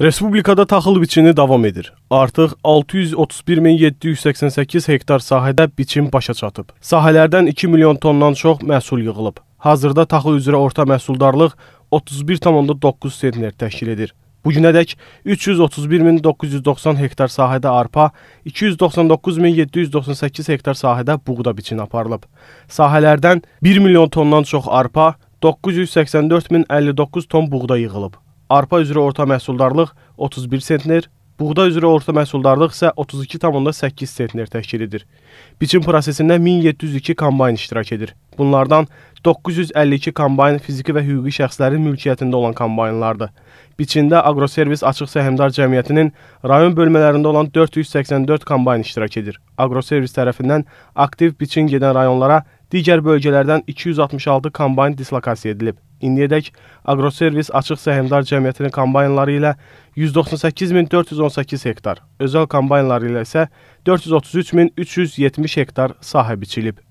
Respublikada taxıl biçini davam edir. Artıq 631788 hektar sahədə biçim başa çatıb. Sahələrdən 2 milyon tondan çox məhsul yığılıb. Hazırda taxıl üzrə orta məhsuldarlıq 31,9 sentner təşkil edir. Bugünədək 331.990 hektar sahədə arpa, 299.798 hektar sahədə buğda biçin aparılıb. Sahələrdən 1 milyon tondan çox arpa, 984.059 ton buğda yığılıb arpa üzrə orta məhsuldarlıq 31 sentner, buğda üzrə orta məhsuldarlıq isə 32,8 sentner təşkil edir. Biçim prosesində 1702 kombayn iştirak edir. Bunlardan 952 kombayn fiziki və hüquqi şəxslərin mülkiyyətində olan kombaynlardır. Biçində Agroservis Açıq Səhmdar Cəmiyyətinin rayon bölmələrində olan 484 kombayn iştirak edir. Agroservis tərəfindən aktiv biçin gedən rayonlara digər bölgələrdən 266 kombayn dislokasiya edilib indiyədək Agroservis Açıq Səhmdar Cəmiyyətinin kombaynları ilə 198418 hektar, özəl kombaynları ilə isə 433370 hektar sahə biçilib.